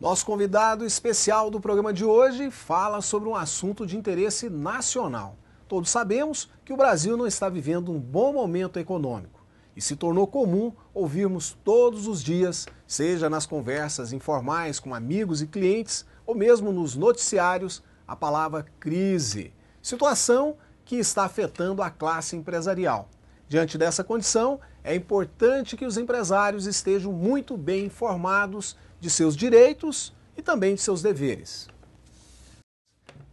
Nosso convidado especial do programa de hoje fala sobre um assunto de interesse nacional. Todos sabemos que o Brasil não está vivendo um bom momento econômico e se tornou comum ouvirmos todos os dias, seja nas conversas informais com amigos e clientes ou mesmo nos noticiários, a palavra crise, situação que está afetando a classe empresarial. Diante dessa condição, é importante que os empresários estejam muito bem informados de seus direitos e também de seus deveres.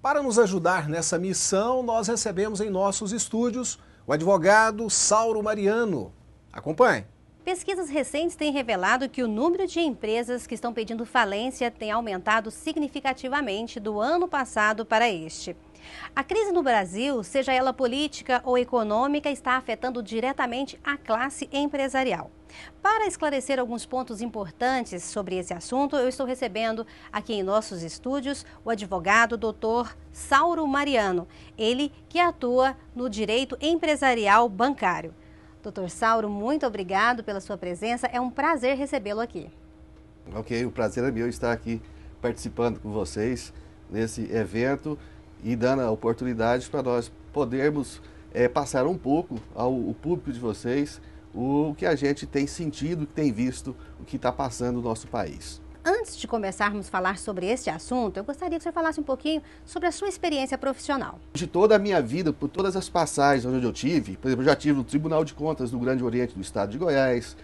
Para nos ajudar nessa missão, nós recebemos em nossos estúdios o advogado Sauro Mariano. Acompanhe. Pesquisas recentes têm revelado que o número de empresas que estão pedindo falência tem aumentado significativamente do ano passado para este. A crise no Brasil, seja ela política ou econômica, está afetando diretamente a classe empresarial. Para esclarecer alguns pontos importantes sobre esse assunto, eu estou recebendo aqui em nossos estúdios o advogado Dr. Sauro Mariano, ele que atua no direito empresarial bancário. Doutor Sauro, muito obrigado pela sua presença. É um prazer recebê-lo aqui. Ok, o prazer é meu estar aqui participando com vocês nesse evento e dando a oportunidade para nós podermos é, passar um pouco ao, ao público de vocês o que a gente tem sentido, o que tem visto, o que está passando no nosso país. Antes de começarmos a falar sobre este assunto, eu gostaria que você falasse um pouquinho sobre a sua experiência profissional. De toda a minha vida, por todas as passagens onde eu tive, por exemplo, eu já tive no Tribunal de Contas do Grande Oriente do Estado de Goiás,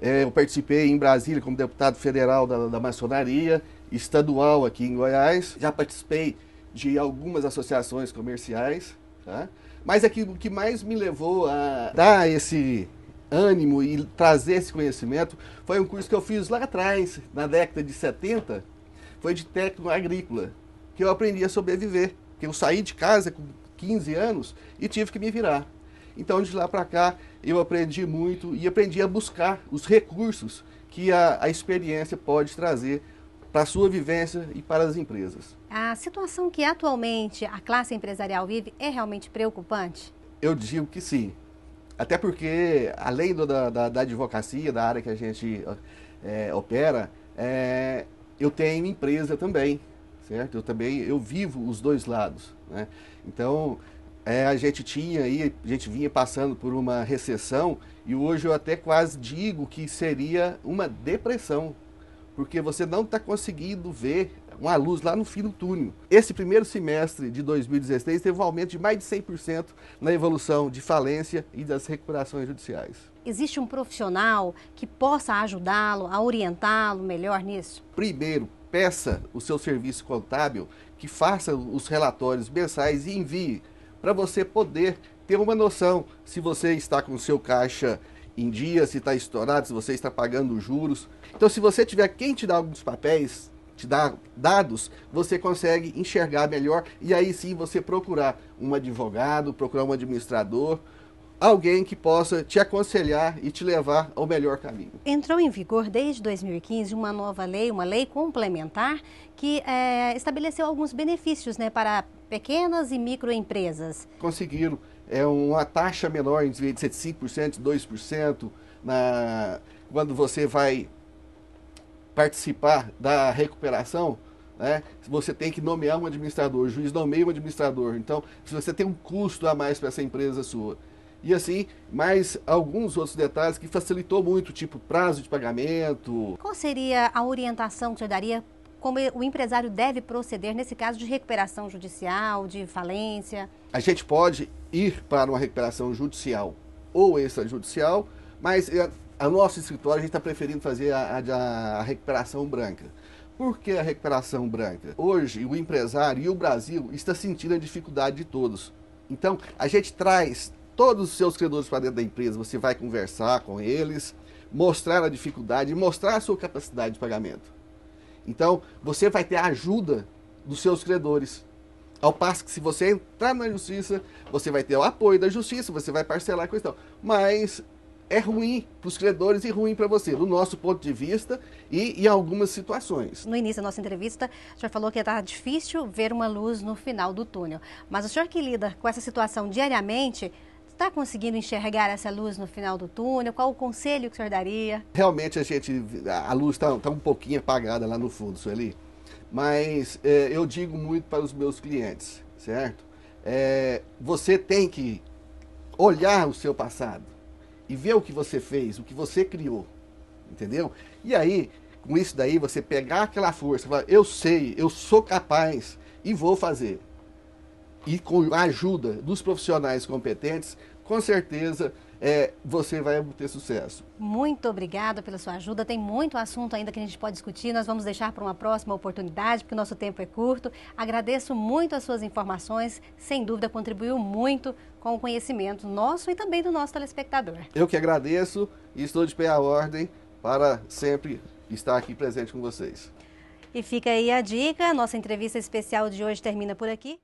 é, eu participei em Brasília como deputado federal da, da maçonaria, estadual aqui em Goiás, já participei de algumas associações comerciais. Tá? Mas é que, o que mais me levou a dar esse ânimo e trazer esse conhecimento foi um curso que eu fiz lá atrás, na década de 70, foi de técnico agrícola, que eu aprendi a sobreviver. Que eu saí de casa com 15 anos e tive que me virar. Então, de lá para cá, eu aprendi muito e aprendi a buscar os recursos que a, a experiência pode trazer para a sua vivência e para as empresas. A situação que atualmente a classe empresarial vive é realmente preocupante? Eu digo que sim. Até porque, além do, da, da, da, advocacia, da área que a gente é, opera, é, eu tenho empresa também, certo? Eu também eu vivo os dois lados. Né? Então, é, a gente tinha aí, a gente vinha passando por uma recessão e hoje eu até quase digo que seria uma depressão porque você não está conseguindo ver uma luz lá no fim do túnel. Esse primeiro semestre de 2016 teve um aumento de mais de 100% na evolução de falência e das recuperações judiciais. Existe um profissional que possa ajudá-lo, a orientá-lo melhor nisso? Primeiro, peça o seu serviço contábil que faça os relatórios mensais e envie para você poder ter uma noção se você está com o seu caixa em dia, se está estourado, se você está pagando juros. Então, se você tiver quem te dá alguns papéis, te dá dados, você consegue enxergar melhor e aí sim você procurar um advogado, procurar um administrador, alguém que possa te aconselhar e te levar ao melhor caminho. Entrou em vigor desde 2015 uma nova lei, uma lei complementar, que é, estabeleceu alguns benefícios né, para pequenas e microempresas. Conseguiram é uma taxa menor em de 5%, 2%, na, quando você vai participar da recuperação, né, você tem que nomear um administrador, o juiz nomeia um administrador. Então, se você tem um custo a mais para essa empresa sua. E assim, mais alguns outros detalhes que facilitou muito, tipo prazo de pagamento. Qual seria a orientação que você daria como o empresário deve proceder nesse caso de recuperação judicial, de falência? A gente pode ir para uma recuperação judicial ou extrajudicial, mas é, a nosso escritório a gente está preferindo fazer a, a, a recuperação branca. Por que a recuperação branca? Hoje, o empresário e o Brasil está sentindo a dificuldade de todos. Então, a gente traz todos os seus credores para dentro da empresa, você vai conversar com eles, mostrar a dificuldade, mostrar a sua capacidade de pagamento. Então, você vai ter a ajuda dos seus credores. Ao passo que se você entrar na justiça, você vai ter o apoio da justiça, você vai parcelar a questão. Mas é ruim para os credores e ruim para você, do nosso ponto de vista e em algumas situações. No início da nossa entrevista, o senhor falou que está difícil ver uma luz no final do túnel. Mas o senhor que lida com essa situação diariamente, está conseguindo enxergar essa luz no final do túnel? Qual o conselho que o senhor daria? Realmente a gente, a luz está tá um pouquinho apagada lá no fundo, Sueli. Mas é, eu digo muito para os meus clientes, certo? É, você tem que olhar o seu passado e ver o que você fez, o que você criou, entendeu? E aí, com isso daí, você pegar aquela força, falar, eu sei, eu sou capaz e vou fazer e com a ajuda dos profissionais competentes, com certeza é, você vai ter sucesso. Muito obrigada pela sua ajuda. Tem muito assunto ainda que a gente pode discutir. Nós vamos deixar para uma próxima oportunidade, porque o nosso tempo é curto. Agradeço muito as suas informações. Sem dúvida, contribuiu muito com o conhecimento nosso e também do nosso telespectador. Eu que agradeço e estou de pé à ordem para sempre estar aqui presente com vocês. E fica aí a dica. Nossa entrevista especial de hoje termina por aqui.